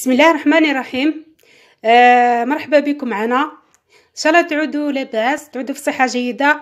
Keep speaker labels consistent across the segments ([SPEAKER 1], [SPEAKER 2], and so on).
[SPEAKER 1] بسم الله الرحمن الرحيم آه مرحبا بكم معنا ان شاء الله تعودوا لاباس تعودوا في صحه جيده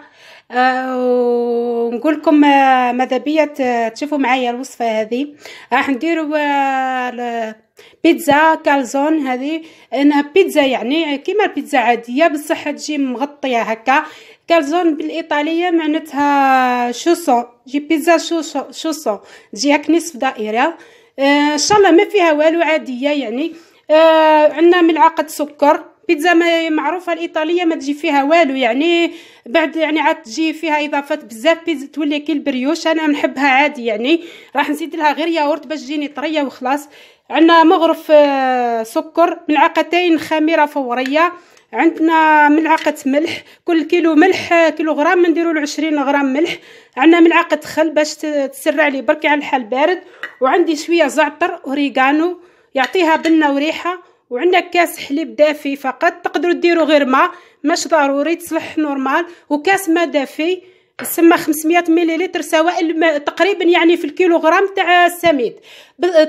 [SPEAKER 1] آه ونقول لكم آه ماذا بيا تشوفوا معايا الوصفه هذه راح نديروا آه بيتزا كالزون هذه انها بيتزا يعني كيما البيتزا عاديه بصح تجي مغطيه هكا كالزون بالايطاليه معناتها شوسو جي بيتزا شوسو شوسو تجي هاك نصف دائره آه، ان شاء الله ما فيها والو عاديه يعني آه عندنا ملعقه سكر بيتزا ما معروفه الايطاليه ما تجي فيها والو يعني بعد يعني عاد تجي فيها اضافات بزاف بيتزا تولي كي البريوش انا نحبها عادي يعني راح نزيد لها غير ياورت باش تجيني طريه وخلاص عندنا مغرف آه سكر ملعقتين خميره فوريه عندنا ملعقة ملح كل كيلو ملح كيلوغرام نديرو العشرين غرام ملح عندنا ملعقة خل باش تسرع لي بركي على الحال بارد وعندي شوية زعتر اوريغانو يعطيها بنة وريحة وعندنا كاس حليب دافي فقط تقدروا ديروا غير ماء مش ضروري تصلح نورمال وكاس ما دافي تسمى 500 مليلتر سوائل تقريبا يعني في الكيلوغرام تاع السميد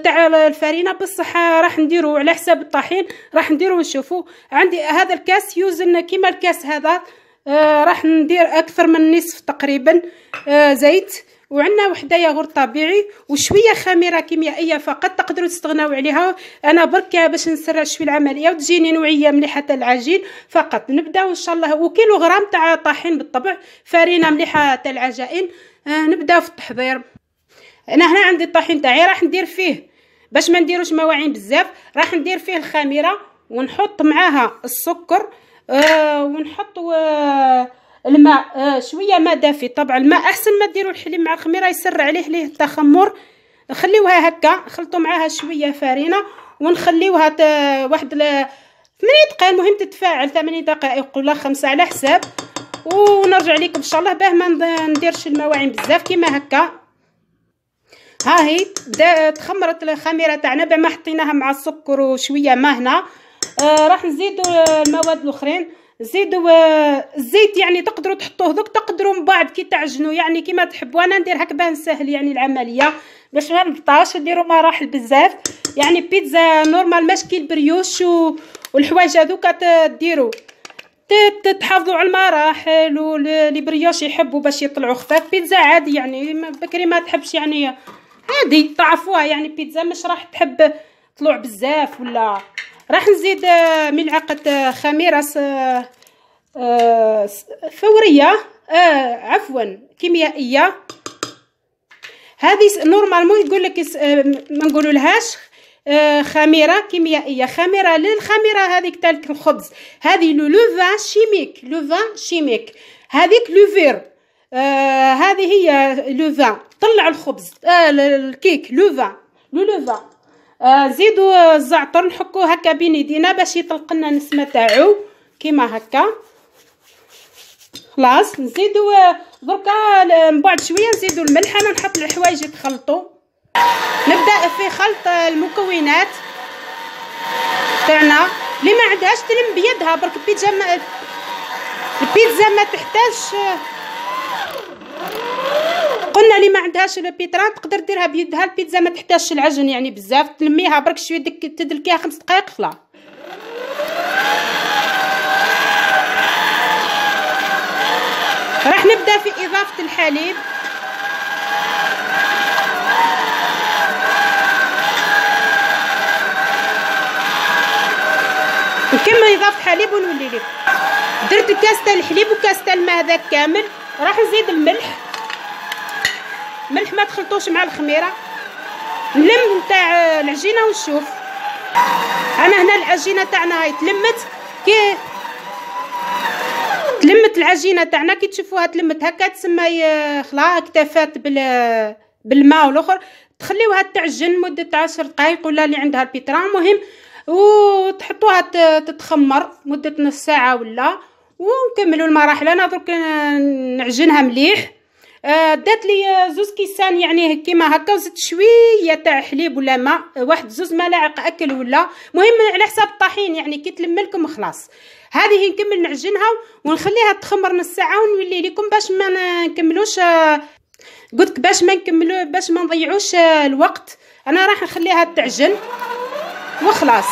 [SPEAKER 1] تاع الفرينه بصح راح نديرو على حساب الطحين راح نديرو نشوفو عندي هذا الكاس يوزن كيما الكاس هذا آه راح ندير اكثر من نصف تقريبا آه زيت وعندنا وحده ياغورت طبيعي وشويه خميره كيميائيه فقط تقدروا تستغناو عليها انا برك باش نسرع شويه العمليه وتجيني نوعيه مليحه تاع العجين فقط نبداو ان شاء الله وكيلو غرام تاع طحين بالطبع فرينه مليحه تاع العجائن آه نبداو في التحضير انا هنا عندي الطحين تاعي راح ندير فيه باش ما نديروش مواعين بزاف راح ندير فيه الخميره ونحط معاها السكر آه ونحط آه الماء آه شويه ماء دافي طبعا الماء احسن ما ديروا الحليب مع الخميره يسرع عليه ليه التخمر خليوها هكا خلطوا معاها شويه فرينه ونخليوها واحد 8 دقائق المهم تتفاعل 8 دقائق ولا خمسة على حساب ونرجع لكم ان شاء الله باه ما نديرش المواعين بزاف كيما هكا ها هي تخمرت الخميره تاعنا بما ما حطيناها مع السكر وشويه ما هنا آه راح نزيدوا المواد الاخرين زيدوا الزيت يعني تقدروا تحطوه دوك تقدروا من بعد كي تعجنوا يعني كيما تحبوا انا ندير هكا سهل يعني العمليه باش ما نبطاش نديروا مراحل بزاف يعني بيتزا نورمال كي البريوش والحوايج هذوك تديروا تحافظوا على المراحل بريوش يحبوا باش يطلعوا خفاف بيتزا عادي يعني بكري ما تحبش يعني عادي تعرفوها يعني بيتزا مش راح تحب طلوع بزاف ولا راح نزيد آه، ملعقه آه، خميره آه، فوريه عفوا كيميائيه هذه نورمالمون يقول لك ما نقولوا لهاش خميره كيميائيه خميره للخميره هذيك تاع الخبز هذه لو لوفا شيميك لوفا شيميك هذيك لوفير هذه هي لوفا طلع الخبز الكيك لوفا لوفا آه زيدوا آه، الزعتر نحكوه هكا بين يدينا باش يطلق لنا النسمه تاعو كيما هكا خلاص نزيدوا آه، دركا من بعد شويه نزيدوا الملح انا نحط الحوايج يتخلطوا نبدا في خلط آه، المكونات تاعنا اللي ما عندهاش تلم بيدها برك البيتزا ما البيتزا ما تحتاجش قلنا اللي ما عندهاش البيتران تقدر ديرها بيدها البيتزا ما تحتاجش العجن يعني بزاف تلميها برك شويه ديك تدلكيها خمس دقائق خلاص راح نبدا في اضافه الحليب نكمل اضافه حليب ونولي لكم درت كاس تاع الحليب وكاس تاع الماء هذا كامل راح نزيد الملح ملح ما تخلطوش مع الخميره نلم نتاع العجينه ونشوف انا هنا العجينه تاعنا هاي تلمت كي تلمت العجينه تاعنا كي تشوفوها تلمت هكا تسمى خلاص اكتفات بال بالماء والاخر تخليوها تعجن مده عشر دقائق ولا اللي عندها البيترا مهم وتحطوها تتخمر مده نص ساعه ولا ونكملوا المراحل انا درك نعجنها مليح آه، دات لي آه، زوز كيسان يعني كيما هكا وزدت شويه تاع حليب ولا ماء آه، واحد زوز ملاعق اكل ولا مهم على حساب الطحين يعني كي تلم لكم خلاص هذه نكمل نعجنها ونخليها تخمر نص ساعه ونولي لكم باش ما نكملوش قلت باش ما نكملو باش ما نضيعوش الوقت انا راح نخليها تعجن وخلاص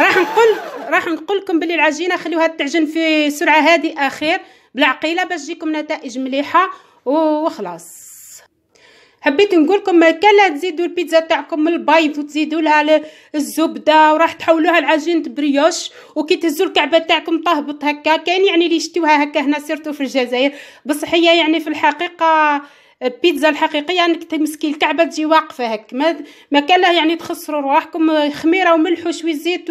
[SPEAKER 1] راح نقول راح نقول لكم باللي العجينه خليوها تعجن في سرعه هادئه خير بالعقيله باش تجيكم نتائج مليحه وخلاص حبيت نقول لكم كلا تزيدوا البيتزا تاعكم من البيض وتزيدوا لها الزبده وراح تحولوها لعجينه بريوش وكي تهزوا الكعبه تاعكم تهبط هكا كاين يعني اللي شتوها هكا هنا سيرتو في الجزائر بصح هي يعني في الحقيقه البيتزا الحقيقيه انك يعني تمسكي الكعبه تجي واقفه هك ما ما كان له يعني تخسروا رواحكم خميره وملح وشويه زيت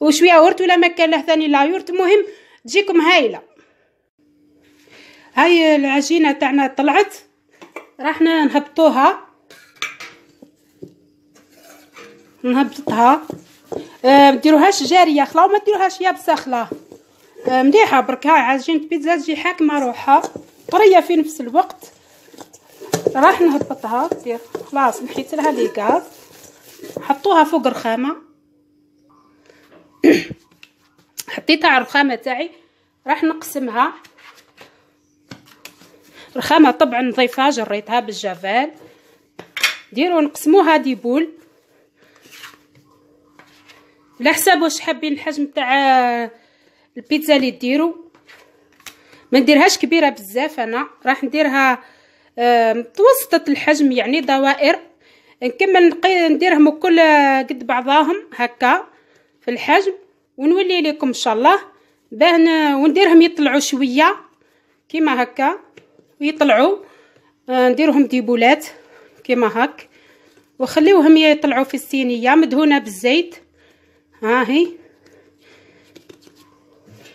[SPEAKER 1] وشويه اورت ولا ما كان له ثاني لا يورت المهم تجيكم هايله هاي العجينه تاعنا طلعت راحنا نهبطوها نهبطها آه مديروهاش جاريه خلا وما ديروهاش يابسه خلا أه، مليحه برك هاي عجينه بيتزا تجي حاكمه روحها طريه في نفس الوقت راح نهبطها دير خلاص نحيت لها لي غاز حطوها فوق الرخامه حطيتها على الرخامه تاعي راح نقسمها رخامه طبعا نظيفه جريتها بالجافيل ديروا نقسموها دي بول على حساب واش حابين الحجم تاع البيتزا اللي ديروا ما نديرهاش كبيره بزاف انا راح نديرها متوسطة الحجم يعني دوائر نكمل نقي نديرهم كل آه، قد بعضاهم هكا في الحجم ونولي لكم ان شاء الله باه ونديرهم يطلعوا شويه كيما هكا ويطلعوا آه، نديرهم ديبولات كيما هك وخليوهم يطلعوا في الصينيه مدهونه بالزيت ها هي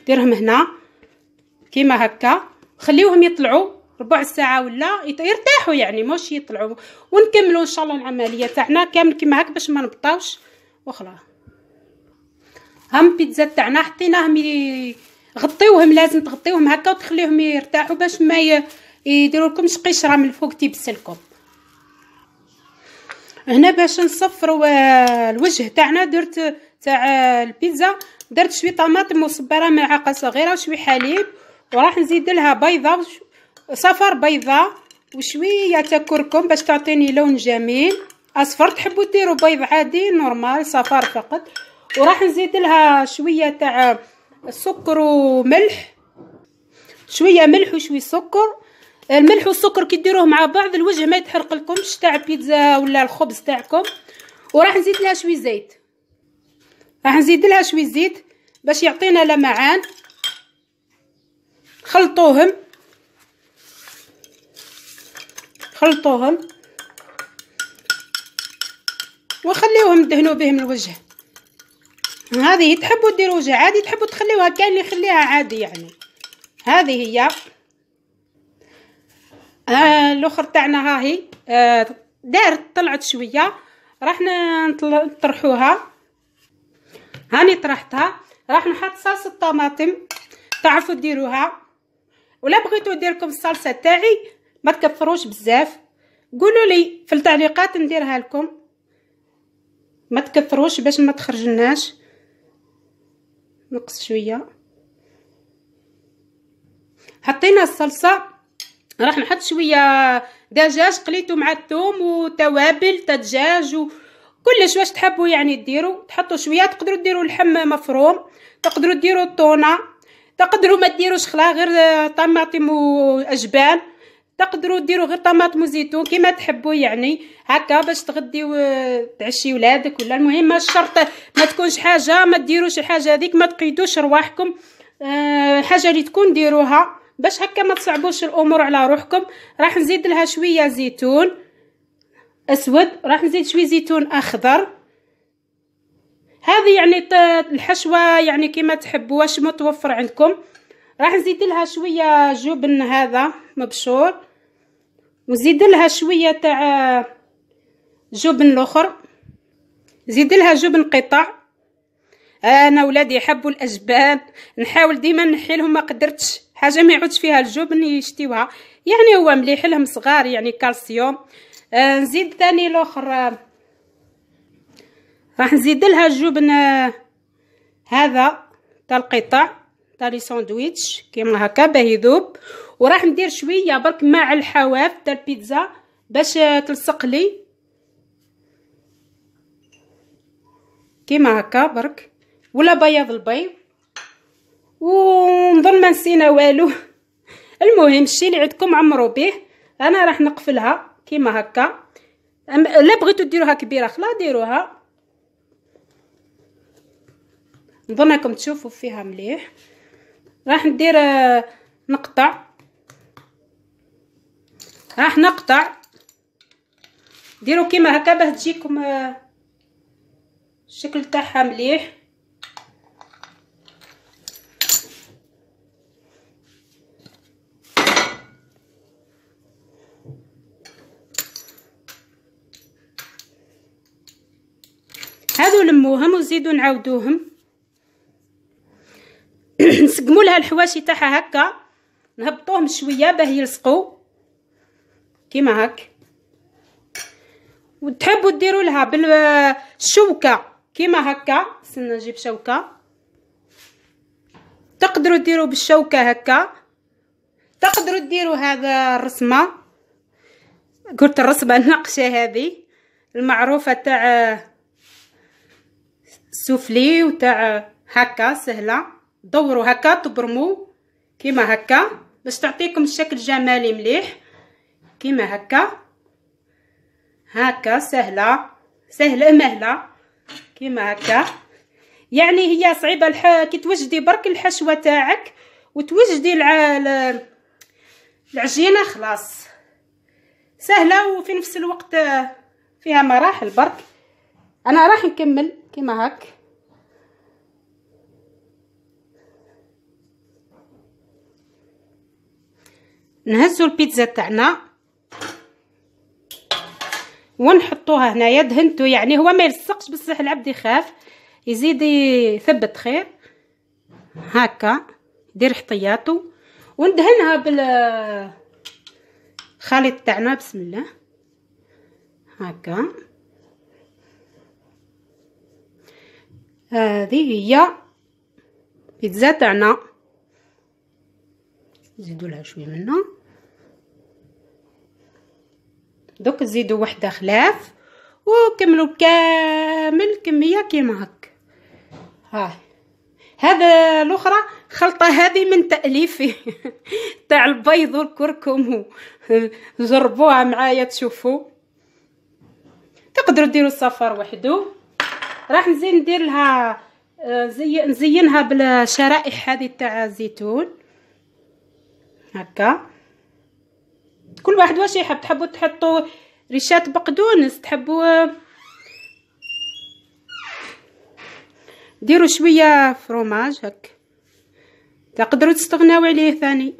[SPEAKER 1] ديرهم هنا كيما هكا خليوهم يطلعوا ربع ساعه ولا يرتاحوا يعني مش يطلعوا ونكملوا ان شاء الله العمليه تاعنا كامل كيما هاك باش ما نبطاوش وخلاص هم بيتزا تاعنا حطيناهم غطيوهم لازم تغطيوهم هكا وتخليهم يرتاحوا باش ما يديروا لكمش قشره من الفوق تيبسلكم هنا باش نصفروا آه، الوجه تاعنا درت تاع آه، البيتزا درت شويه طماطم مصبره ملعقة صغيره وشويه حليب وراح نزيد لها بيضه صفر بيضه وشويه تاع كركم باش تعطيني لون جميل اصفر تحبوا ديروا بيض عادي نورمال صفار فقط وراح نزيد لها شويه تاع سكر وملح شويه ملح وشويه سكر الملح والسكر كي ديروه مع بعض الوجه ما يتحرق لكمش تاع بيتزا ولا الخبز تاعكم وراح نزيد لها شويه زيت راح نزيد لها شويه زيت باش يعطينا لمعان خلطوهم خلطوهم وخليوهم دهنوا بهم الوجه هذه تحبوا وجه عادي تحبوا تخليوها كاين اللي يخليها عادي يعني هذه هي آه الاخر تاعنا هاهي آه دارت طلعت شويه راح نطرحوها هاني طرحتها راح نحط صلصه طماطم تعرفوا ديروها ولا بغيتو ديركم الصلصه تاعي ما تكفروش بزاف قولوا لي في التعليقات نديرها لكم ما تكفروش باش ما تخرجناش نقص شويه حطينا الصلصه راح نحط شويه دجاج قليته مع الثوم وتوابل تاع دجاج وكلش واش تحبوا يعني ديروا تحطوا شويه تقدروا ديروا اللحم مفروم تقدروا ديروا الطونه تقدروا ما ديروش خلا غير طماطم واجبان تقدروا ديروا غير طماطم وزيتون كما تحبوا يعني هكا باش تغديو آه، تعشي ولادك ولا المهم ما الشرط ما تكونش حاجه ما ديروش الحاجه هذيك ما تقيدوش رواحكم أه حاجه اللي تكون ديروها باش هكا ما تصعبوش الامور على روحكم راح نزيد لها شويه زيتون اسود راح نزيد شويه زيتون اخضر هذه يعني الحشوه يعني كما تحبوا واش متوفر عندكم راح نزيد لها شويه جبن هذا مبشور وزيد لها شويه تاع آه، جبن الاخر زيد لها جبن قطع انا ولادي يحبوا الاجبان نحاول ديما نحي لهم ما قدرتش حاجه ما يعودش فيها الجبن يشتيوها يعني هو مليح لهم صغار يعني كالسيوم آه نزيد ثاني الاخر آه، راح نزيد لها الجبن آه، هذا تاع القطع لي ساندويتش كيما هكا باه يذوب وراح ندير شويه برك مع الحواف تاع البيتزا باش آه، تلصق لي كيما هكا برك ولا بياض البيض ونظن ما نسينا والو المهم الشيء اللي عندكم عمرو به انا راح نقفلها كيما هكا لا بغيتو ديروها كبيره خلا ديروها نظن راكم تشوفوا فيها مليح راح ندير آه، نقطع راح نقطع ديروا كيما هكا باه تجيكم آه، الشكل تاعها مليح هادو لموهم وزيدوا نعاودوهم نقدموا لها الحواشي تاعها هكا نهبطوهم شويه باه يلصقوا كيما هك وتحبوا ديروا لها بالشوكه كيما هكا استنى نجيب شوكه تقدروا ديروا بالشوكه هكا تقدروا ديروا هذا الرسمه قلت الرسمه النقشه هذه المعروفه تاع السفلي وتاع هكا سهله دوروا هكا تبرموا كيما هكا باش تعطيكم الشكل جمالي مليح كيما هكا هكا سهله سهله مهله كيما هكا يعني هي صعيبه الح... كي توجدي برك الحشوه تاعك وتوجدي الع... العجينه خلاص سهله وفي نفس الوقت فيها مراحل برك انا راح نكمل كيما هكا نهزو البيتزا تاعنا ونحطوها هنايا دهنتو يعني هو ما يلصقش بصح العبد يخاف يزيد يثبت خير هكا يدير حطياتو وندهنها بال خليط تاعنا بسم الله هكا هذه هي بيتزا تاعنا نزيدو لها شويه من هنا دوك نزيدو وحده خلاف وكملوا كامل كميه كيما هك ها هذا الاخرى خلطه هذه من تاليفي تاع البيض والكركم جربوها معايا تشوفوا تقدروا ديروا الصفار وحده راح نزيد ندير لها آه، زي نزينها بالشرائح هذه تاع الزيتون هكا كل واحد واش يحب تحبوا تحطوا ريشات بقدونس تحبوا ديروا شويه فروماج هك تقدروا تستغناو عليه ثاني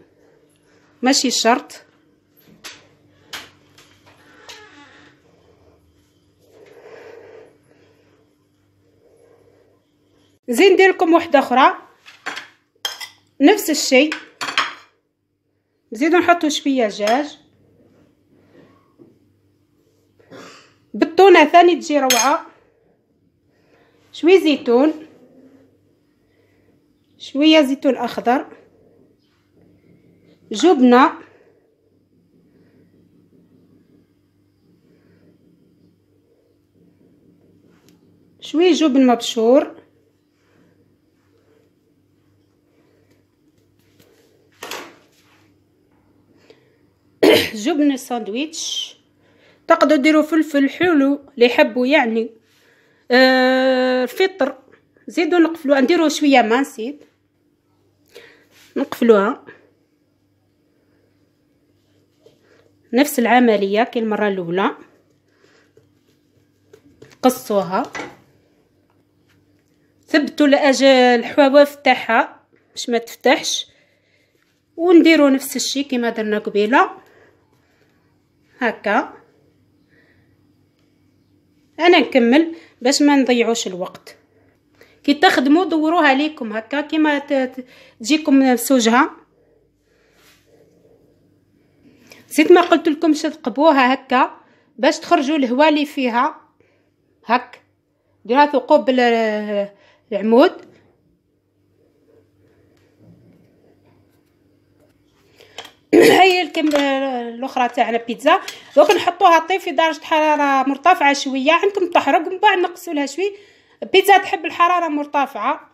[SPEAKER 1] ماشي شرط زين ندير لكم وحده اخرى نفس الشيء نزيدو نحطو شويه دجاج بالطونه ثاني تجي روعه شويه زيتون شويه زيتون اخضر جبنه شويه جبن مبشور جبن الساندويتش تقدروا ديروا فلفل حلو اللي يحبوا يعني آه فطر زيدوا نقفلوها نديروا شويه ما نسيت نقفلوها نفس العمليه كي المره الاولى قصوها ثبتوا الاجل الحواف تاعها باش ما تفتحش ونديروا نفس الشيء كما درنا قبيله هكا انا نكمل باش ما نضيعوش الوقت كي تخدموا دوروها ليكم هكا كيما تجيكم سوجها زيت ما قلت لكم تثقبوها هكا باش تخرجوا الهواء اللي فيها هك ديروها ثقوب العمود هاي الكم الاخرى تاعنا بيتزا دوك نحطوها طيب في درجه حراره مرتفعه شويه عندكم تحرق ومن بعد نقصوا لها شوي بيتزا تحب الحراره مرتفعه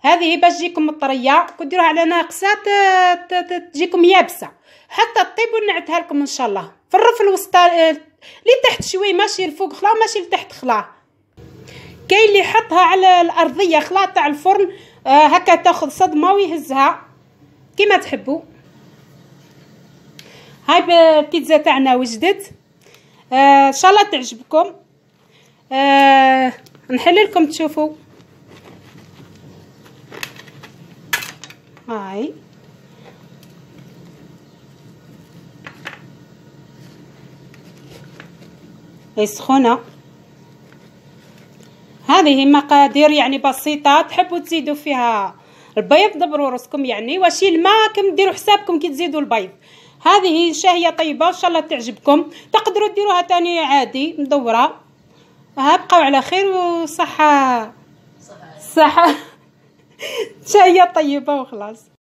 [SPEAKER 1] هذه باش تجيكم الطريه كديروها على ناقصه تجيكم يابسه حتى تطيب ونعتها لكم ان شاء الله في الرف الوسطى اللي آه، تحت شوي ماشي الفوق خلا ماشي لتحت خلا كاين اللي يحطها على الارضيه خلا تاع الفرن آه هكا تاخذ صدمه ويهزها كيما تحبوا هاي البيتزا تاعنا وجدت آه، ان آه شاء الله تعجبكم آه نحل لكم تشوفوا هاي هي سخونه هذه مقادير يعني بسيطه تحبوا تزيدوا فيها البيض دبروا راسكم يعني واش الماء كم ديروا حسابكم كي تزيدوا البيض هذه شاهيه طيبه ان شاء الله تعجبكم تقدروا ديروها تاني عادي مدوره ها بقاو على خير وصحه صحه شاهيه طيبه وخلاص